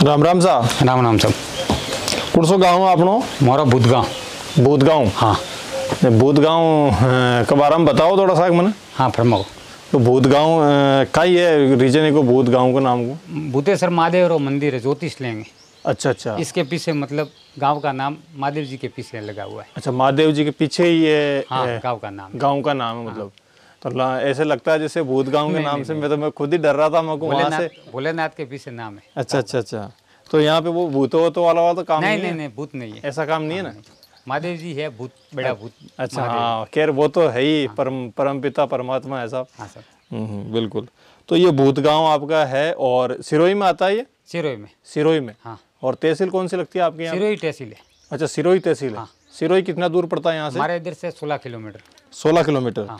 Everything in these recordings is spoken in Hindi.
सा राम राम सा कौन सो गाँव ગામ આપણો મારો ભૂતગાંવ ભૂતગાંવ હા ને ભૂતગાंव के बारे में बताओ थोड़ा सा मैंने हाँ फरमाओ तो भूतगांव का ही है रीजन को भूतगांव का नाम को भूतेश्वर महादेव रो मंदिर है ज्योतिष लेंगे अच्छा अच्छा इसके पीछे मतलब गांव का नाम महादेव जी के पीछे लगा हुआ है अच्छा महादेव जी के पीछे ही ये हाँ, गांव का नाम गांव का नाम है मतलब हाँ। तो ऐसे लगता है जैसे भूत गांव के नाम से मैं तो मैं खुद ही डर रहा था मैं वहाँ से भोलेनाथ के पीछे नाम है अच्छा अच्छा अच्छा तो यहाँ पे वो भूतो वूतो वाला वाला तो काम नहीं नहीं नहीं भूत नहीं है ऐसा काम नहीं है ना हाँ, महादेव जी है भूत बड़ा भूत अच्छा हाँ खैर वो तो है ही हाँ। परम परम पिता परमात्मा है साहब हाँ, हम्म, हम्म बिल्कुल तो ये भूत गांव आपका है और सिरोही में आता है ये सिरोही में सिरोही में हाँ और तहसील कौन सी लगती है आपके यहाँ सिरोही तहसील है अच्छा सिरोही तहसील है सिरोही कितना दूर पड़ता है यहाँ से हमारे इधर से सोलह किलोमीटर सोलह किलोमीटर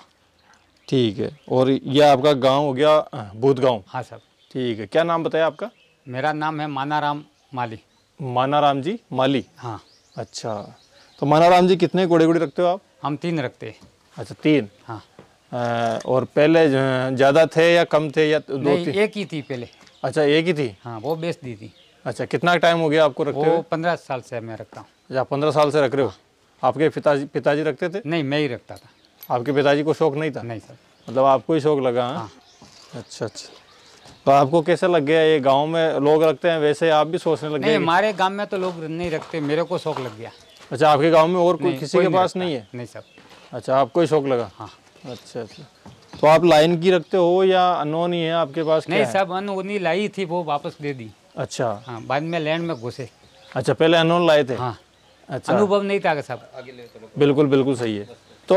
ठीक है और यह आपका गांव हो गया बुध गांव हाँ सर ठीक है क्या नाम बताया आपका मेरा नाम है मानाराम माली मानाराम जी माली हाँ अच्छा तो मानाराम जी कितने घोड़े घोड़े रखते हो आप हम तीन रखते हैं अच्छा तीन हाँ आ, और पहले ज़्यादा थे या कम थे या दो नहीं, एक ही थी पहले अच्छा एक ही थी हाँ वो बेच दी थी अच्छा कितना टाइम हो गया आपको रखते हो पंद्रह साल से मैं रखता हूँ अच्छा पंद्रह साल से रख रहे हो हाँ। आपके पिताजी पिताजी रखते थे नहीं मैं ही रखता था आपके पिताजी को शौक नहीं था नहीं सर मतलब आपको ही शौक लगा हाँ? हाँ। अच्छा अच्छा तो आपको कैसे लग गया ये गांव में लोग रखते हैं वैसे आप भी सोचने लगे हमारे गाँव में तो लोग नहीं रखते मेरे को शौक लग गया अच्छा आपके गाँव में और कोई किसी के पास नहीं है नहीं सर अच्छा आपको ही शौक लगा हाँ अच्छा अच्छा तो आप लाइन की रखते हो या अनोन ही है आपके पास नहीं सब अनोनी लाई थी वो वापस दे दी अच्छा हाँ बाद में लैंड में घुसे अच्छा पहले अनोन लाए थे हाँ अच्छा अनुभव नहीं था सब बिल्कुल बिल्कुल सही है तो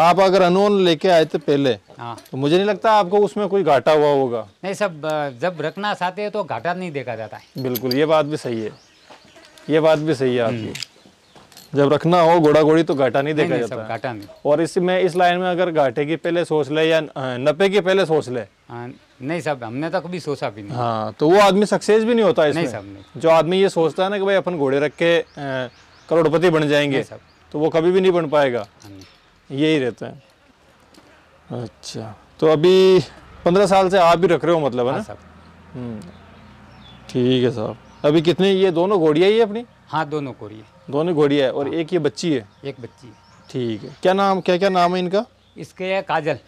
आप अगर अनोन लेके आए थे पहले हाँ तो मुझे नहीं लगता आपको उसमें कोई घाटा हुआ होगा नहीं सब जब रखना चाहते हैं तो घाटा नहीं देखा जाता है बिल्कुल ये बात भी सही है ये बात भी सही है हम्म। आपकी जब रखना हो घोड़ा घोड़ी तो घाटा नहीं देखा नहीं, जाता घाटा नहीं और इसमें इस लाइन में अगर घाटे की पहले सोच ले या नपे की पहले सोच ले हाँ, नहीं सब हमने तो कभी सोचा भी नहीं हाँ तो वो आदमी सक्सेस भी नहीं होता इसमें नहीं साहब जो आदमी ये सोचता है ना कि भाई अपन घोड़े रख के करोड़पति बन जाएंगे साहब तो वो कभी भी नहीं बन पाएगा हम्म। यही रहता है अच्छा तो अभी पंद्रह साल से आप भी रख रहे हो मतलब है हाँ ना हम्म, ठीक है साहब अभी कितने ये दोनों घोड़िया ही है अपनी हाँ दोनों घोड़ी दोनों घोड़िया है और हाँ। एक ये बच्ची है एक बच्ची है ठीक है क्या नाम क्या क्या नाम है इनका इसके है काजल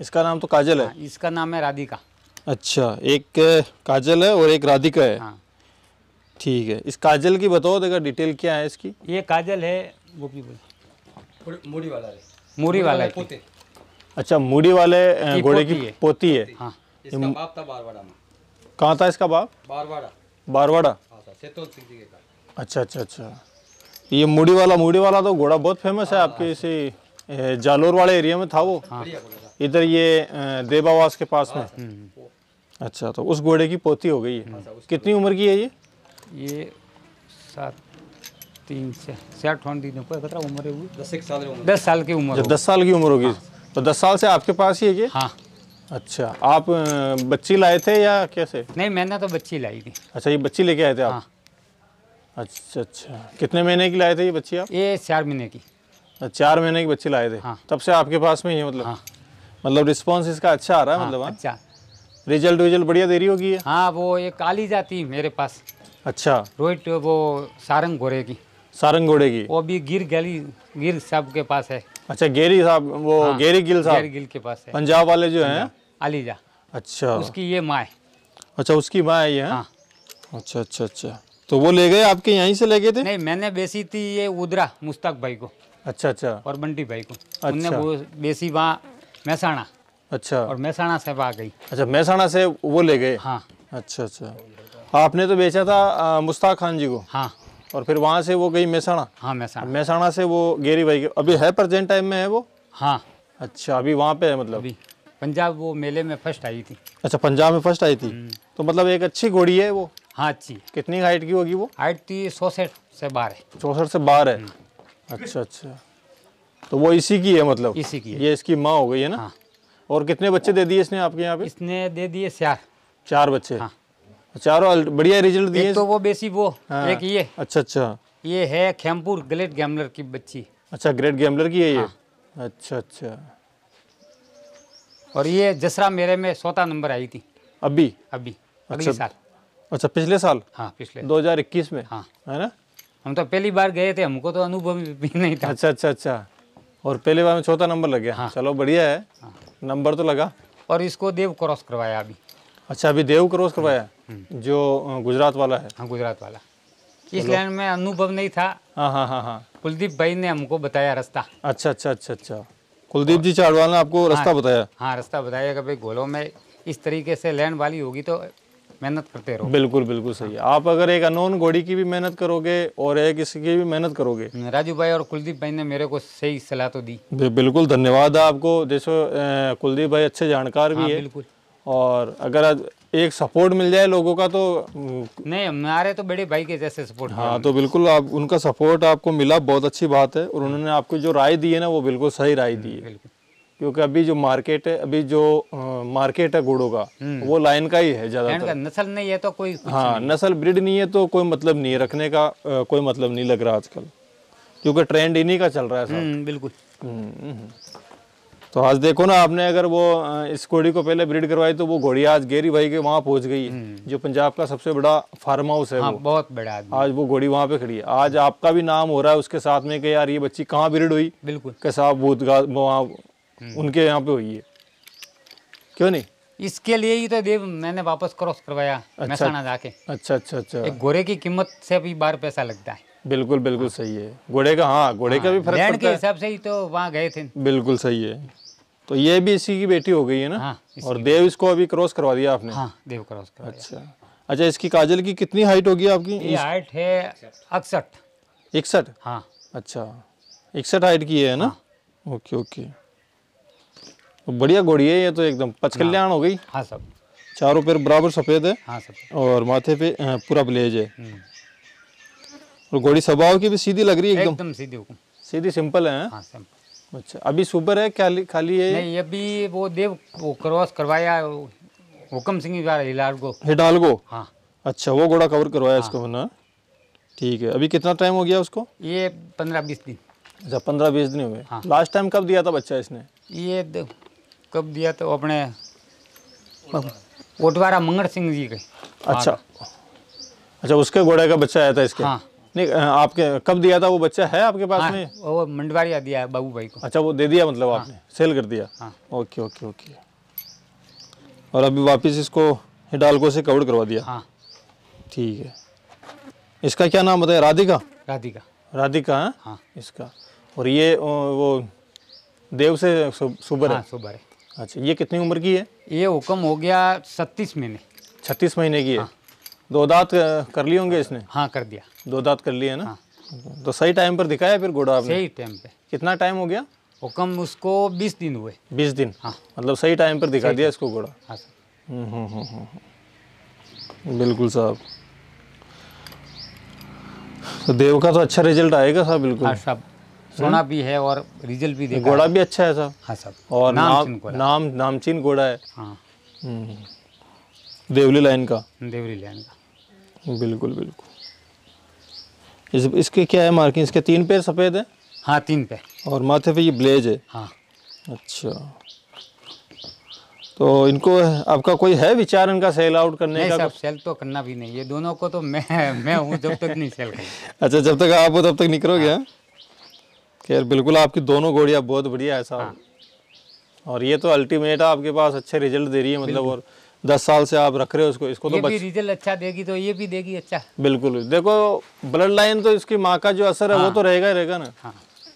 इसका नाम तो काजल है हाँ, इसका नाम है राधिका अच्छा एक काजल है और एक राधिका है हाँ। ठीक हाँ। है इस काजल की बताओ देखा डिटेल क्या है इसकी ये काजल है गोपी बोल मुड़ी वाला है मुड़ी वाला है पोते अच्छा मुड़ी वाले घोड़े की पोती है हां इसका बाप था बारवाड़ा में कहां था इसका बाप बारवाड़ा बारवाड़ा हां सेतोल सिंह जी अच्छा अच्छा अच्छा ये मुड़ी वाला मुड़ी वाला तो घोड़ा बहुत फेमस है हाँ, आपके हाँ, इसी जालोर वाले एरिया में था वो हाँ। इधर ये देवावास के पास में हम्म। अच्छा तो उस घोड़े की पोती हो गई है कितनी उम्र की है ये ये सात तीन साठ होने दी कितना उम्र होगी दस एक साल उम्र दस साल की उम्र जब दस साल की उम्र होगी हाँ। तो दस साल से आपके पास ही है ये हाँ अच्छा आप बच्ची लाए थे या कैसे नहीं मैंने तो बच्ची लाई थी अच्छा ये बच्ची लेके आए थे आप हाँ। अच्छा अच्छा कितने महीने की लाए थे ये बच्ची आप ये चार महीने की अच्छा, चार महीने की बच्ची लाए थे हाँ। तब से आपके पास में ही है मतलब हाँ। मतलब रिस्पॉन्स इसका अच्छा आ रहा है हाँ, मतलब अच्छा रिजल्ट विजल्ट बढ़िया देरी होगी हाँ वो ये काली जाती मेरे पास अच्छा रोहित वो सारंग घोरे की सारंगोड़े की वो अभी गिर गली गिर साहब के पास है अच्छा गेरी साहब वो हाँ, गेरी गिल साहब गेरी गिल के पास है पंजाब वाले जो हैं अलीजा अच्छा उसकी ये माँ है अच्छा उसकी माँ है ये हाँ। अच्छा अच्छा अच्छा तो वो ले गए आपके यहीं से ले गए थे नहीं मैंने बेची थी ये उदरा मुश्ताक भाई को अच्छा अच्छा और बंटी भाई को अच्छा। वो बेची वहाँ महसाणा अच्छा और महसाणा से वहाँ गई अच्छा महसाणा से वो ले गए हाँ अच्छा अच्छा आपने तो बेचा था मुश्ताक खान जी को हाँ और फिर वहाँ से वो गई मेसाणा हाँ मेसाणा मेसाणा से वो गेरी भाई अभी है प्रेजेंट टाइम में है वो हाँ अच्छा अभी वहाँ पे है मतलब अभी पंजाब वो मेले में फर्स्ट आई थी अच्छा पंजाब में फर्स्ट आई थी हम्म। तो मतलब एक अच्छी घोड़ी है वो हाँ अच्छी कितनी हाइट की होगी वो हाइट थी चौसठ से बाहर है चौसठ से बाहर है अच्छा अच्छा तो वो इसी की है मतलब इसी की है। ये इसकी माँ हो गई है ना हाँ। और कितने बच्चे दे दिए इसने आपके यहाँ पे इसने दे दिए चार चार बच्चे हाँ। चारों बढ़िया रिजल्ट दिए तो वो बेसी वो हाँ। एक ये अच्छा अच्छा ये है खेमपुर ग्रेट गैमलर की बच्ची अच्छा ग्रेट गैमलर की है ये हाँ। अच्छा अच्छा और ये जसरा मेरे में सोता नंबर आई थी अभी अभी अच्छा साल अच्छा पिछले साल हाँ पिछले 2021 में हाँ है ना हम तो पहली बार गए थे हमको तो अनुभव भी नहीं था अच्छा अच्छा अच्छा और पहली बार में चौथा नंबर लग गया हाँ। चलो बढ़िया है हाँ। नंबर तो लगा और इसको देव क्रॉस करवाया अभी अच्छा अभी देव क्रॉस करवाया जो गुजरात वाला है हाँ गुजरात वाला इस लाइन में अनुभव नहीं था हाँ हाँ हाँ हाँ कुलदीप भाई ने हमको बताया रास्ता अच्छा अच्छा अच्छा अच्छा कुलदीप जी चाड़वाल ने आपको रास्ता हाँ, बताया हाँ रास्ता बताया कि भाई घोलों में इस तरीके से लैंड वाली होगी तो मेहनत करते रहो बिल्कुल बिल्कुल सही है आप अगर एक अनोन घोड़ी की भी मेहनत करोगे और एक इसकी भी मेहनत करोगे राजू भाई और कुलदीप भाई ने मेरे को सही सलाह तो दी बिल्कुल धन्यवाद आपको जैसे कुलदीप भाई अच्छे जानकार भी हाँ, है बिल्कुल और अगर एक सपोर्ट मिल जाए लोगों का तो नहीं हमारे तो बड़े भाई के जैसे सपोर्ट हाँ तो बिल्कुल आप उनका सपोर्ट आपको मिला बहुत अच्छी बात है और उन्होंने आपको जो राय दी है ना वो बिल्कुल सही राय हम्म, दी है क्योंकि अभी जो मार्केट है अभी जो मार्केट है घोड़ों का हम्म। वो लाइन का ही है ज्यादा नस्ल नहीं है तो कोई हाँ नस्ल ब्रिड नहीं है तो कोई मतलब नहीं रखने का कोई मतलब नहीं लग रहा आजकल क्योंकि ट्रेंड इन्हीं का चल रहा है हम्म, बिल्कुल तो आज देखो ना आपने अगर वो इस घोड़ी को पहले ब्रीड करवाई तो वो घोड़ी आज गेरी भाई के वहाँ पहुंच गई है हम्म। जो पंजाब का सबसे बड़ा फार्म हाउस है हाँ, वो बहुत बड़ा आज वो घोड़ी वहाँ पे खड़ी है आज आपका भी नाम हो रहा है उसके साथ में कि यार ये बच्ची कहाँ ब्रीड हुई बिल्कुल भूत वहाँ हम्म। उनके यहाँ पे हुई है क्यों नहीं इसके लिए ही तो देव मैंने वापस क्रॉस करवाया अच्छा, जाके अच्छा अच्छा अच्छा एक घोड़े की कीमत से भी बार पैसा लगता है बिल्कुल बिल्कुल हाँ। सही है घोड़े का हाँ घोड़े हाँ, का भी हाँ, फर्क के हिसाब से ही तो वहाँ गए थे बिल्कुल सही है तो ये भी इसी की बेटी हो गई है ना हाँ, और देव इसको अभी क्रॉस करवा दिया आपने हाँ देव क्रॉस करवा अच्छा अच्छा इसकी काजल की कितनी हाइट होगी आपकी ये हाइट है इकसठ इकसठ हाँ अच्छा इकसठ हाइट की है ना हाँ। ओके ओके तो बढ़िया घोड़ी है ये तो एकदम पचकल्याण हाँ। हो गई हाँ सब चारों पैर बराबर सफ़ेद है हाँ सब और माथे पे पूरा ब्लेज है हम्म। और घोड़ी स्वभाव की भी सीधी लग रही है एकदम सीधी सीधी सिंपल है हाँ, सिंपल अच्छा अभी सुपर है क्या खाली है नहीं अभी वो देव वो क्रॉस करवाया हुक्म सिंह द्वारा हिडालगो हिडालगो हाँ अच्छा वो घोड़ा कवर करवाया हाँ। इसको मैंने ठीक है अभी कितना टाइम हो गया उसको ये पंद्रह बीस दिन अच्छा पंद्रह बीस दिन हुए हाँ। लास्ट टाइम कब दिया था बच्चा इसने ये कब दिया तो अपने कोटवारा मंगल सिंह जी के अच्छा हाँ। अच्छा उसके घोड़े का बच्चा आया था इसके हाँ नहीं आपके कब दिया था वो बच्चा है आपके पास हाँ, में वो मंडवाड़िया दिया है बाबू भाई को अच्छा वो दे दिया मतलब हाँ, आपने सेल कर दिया हाँ, ओके ओके ओके और अभी वापस इसको हिडालको से कवर करवा दिया हाँ ठीक है इसका क्या नाम बताया राधिका राधिका राधिका है? हाँ? हाँ इसका और ये वो देव से सुबर हाँ, सुबर है अच्छा ये कितनी उम्र की है ये हुक्म हो गया छत्तीस महीने छत्तीस महीने की है हाँ। दो दांत कर लिए होंगे इसने हाँ कर दिया दो दांत कर लिए ना हाँ। तो सही टाइम पर दिखाया फिर घोड़ा आपने सही टाइम पे कितना टाइम हो गया वो कम उसको बीस दिन हुए बीस दिन हाँ मतलब सही टाइम पर दिखा दिया इसको घोड़ा हाँ सर हम्म, हम्म, हम्म, बिल्कुल साहब तो देव का तो अच्छा रिजल्ट आएगा साहब बिल्कुल हाँ साहब सोना भी है और रिजल्ट भी देखा घोड़ा भी अच्छा है साहब हाँ साहब और नाम नाम नामचीन घोड़ा है हाँ देवली लाइन का देवली लाइन का बिल्कुल बिल्कुल इस इसके क्या है मार्किंग इसके तीन पैर सफ़ेद है हाँ तीन पैर और माथे पे ये ब्लेज है हाँ अच्छा तो इनको आपका कोई है विचार इनका सेल आउट करने नहीं का सेल तो करना भी नहीं ये दोनों को तो मैं मैं हूँ जब तक नहीं सेल अच्छा जब तक आप हो तब तक निकलोगे हाँ।, हाँ? खैर बिल्कुल आपकी दोनों घोड़ियाँ बहुत बढ़िया है साहब हाँ। और ये तो अल्टीमेट आपके पास अच्छे रिजल्ट दे रही है मतलब और दस साल से आप रख रहे हो उसको इसको तो ये तो भी रिजल्ट अच्छा देगी तो ये भी देगी अच्छा बिल्कुल देखो ब्लड लाइन तो इसकी माँ का जो असर है हाँ। वो तो रहेगा ही रहेगा ना हाँ।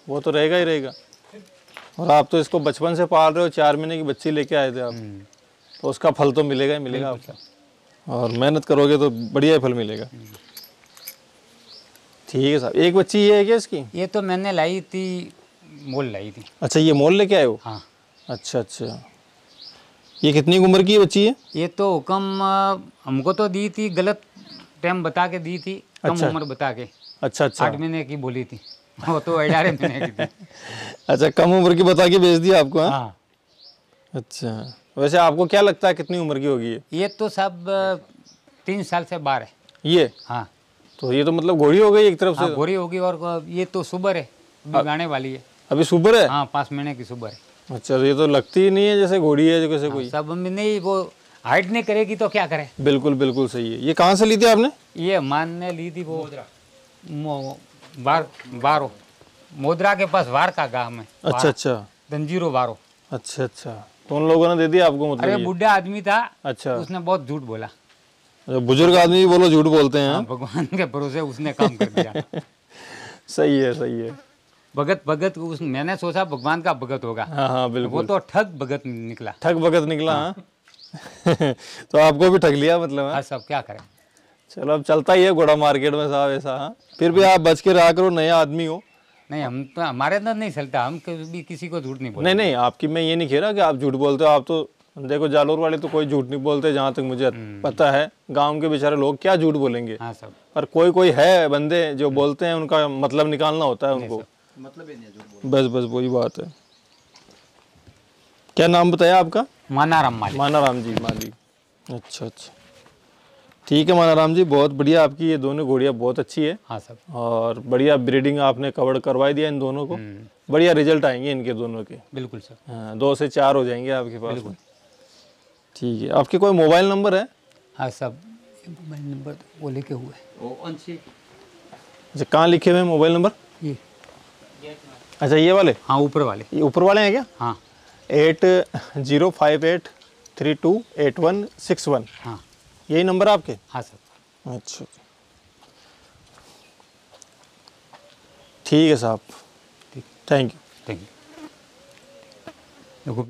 वो तो रहेगा ही रहेगा और आप तो इसको बचपन से पाल रहे हो चार महीने की बच्ची लेके आए थे आप हम्म। तो उसका फल तो मिलेगा ही मिलेगा आपका और मेहनत करोगे तो बढ़िया फल मिलेगा हम्म। ठीक है साहब एक बच्ची ये है क्या इसकी ये तो मैंने लाई थी मोल लाई थी अच्छा ये मोल लेके आए हो हाँ। अच्छा अच्छा ये कितनी उम्र की बच्ची है ये तो हुक्म हमको तो दी थी गलत टाइम बता के दी थी कम अच्छा। उम्र बता के अच्छा अच्छा आठ महीने की बोली थी वो तो महीने की थी अच्छा कम उम्र की बता के भेज दिया आपको हाँ? हाँ, अच्छा वैसे आपको क्या लगता है कितनी उम्र की होगी ये तो सब तीन साल से बाहर है ये हाँ तो ये तो मतलब घोड़ी हो गई एक तरफ से हाँ, घोड़ी होगी और ये तो सुबर है गाने वाली है अभी सुबर है हाँ पाँच महीने की सुबर है अच्छा तो ये तो लगती ही नहीं है जैसे घोड़ी है जैसे हाँ, कोई सब नहीं वो हाइट नहीं करेगी तो क्या करे बिल्कुल बिल्कुल सही है ये कहाँ से ली थी आपने ये मान ने ली थी वो बार बारो मोदरा के पास वार का गांव है अच्छा अच्छा दंजीरो बारो अच्छा अच्छा तो उन लोगों ने दे दिया आपको मतलब अरे बुढ़ा आदमी था अच्छा उसने बहुत झूठ बोला अच्छा, बुजुर्ग आदमी बोलो झूठ बोलते हैं हाँ, भगवान के भरोसे उसने काम कर दिया सही है सही है भगत भगत उस मैंने सोचा भगवान का भगत होगा हाँ, हाँ बिल्कुल वो तो ठग भगत निकला ठग भगत निकला हाँ तो आपको भी ठग लिया मतलब हाँ? हाँ सब क्या करें चलो अब चलता ही है घोड़ा मार्केट में साहब ऐसा हाँ फिर भी आप बच के रहा करो नया आदमी हो नहीं हम तो हमारे अंदर नहीं चलता हम कभी किसी को झूठ नहीं बोलते नहीं नहीं आपकी मैं ये नहीं कह रहा कि आप झूठ बोलते हो आप तो देखो जालोर वाले तो कोई झूठ नहीं बोलते जहाँ तक मुझे हम्म। पता है गांव के बेचारे लोग क्या झूठ बोलेंगे हाँ सब पर कोई कोई है बंदे जो बोलते हैं उनका मतलब निकालना होता है उनको मतलब नहीं बस बस वही बात है क्या नाम बताया आपका मानाराम माली मानाराम जी माली अच्छा अच्छा ठीक है मानाराम जी बहुत बढ़िया आपकी ये दोनों घोड़िया बहुत अच्छी है हाँ सर और बढ़िया ब्रीडिंग आपने कवर करवाई दिया इन दोनों को हम्म। बढ़िया रिजल्ट आएंगे इनके दोनों के बिल्कुल सर हाँ, दो से चार हो जाएंगे आपके पास बिल्कुल ठीक है आपके कोई मोबाइल नंबर है हाँ सर मोबाइल तो नंबर वो लेके हुए अच्छा, कहाँ लिखे हुए मोबाइल नंबर ये अच्छा ये वाले हाँ ऊपर वाले ये ऊपर वाले हैं क्या हाँ eight zero five eight three two eight one six one हाँ यही नंबर आपके हाँ सर अच्छा ठीक है साहब थैंक यू थैंक यू